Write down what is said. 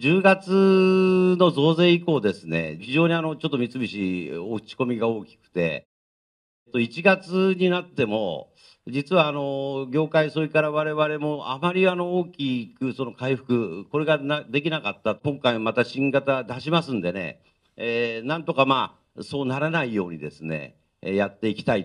10月の増税以降ですね、非常にあの、ちょっと三菱、落ち込みが大きくて、1月になっても、実はあの、業界、それから我々もあまりあの、大きくその回復、これがなできなかった。今回また新型出しますんでね、えー、なんとかまあ、そうならないようにですね、やっていきたい。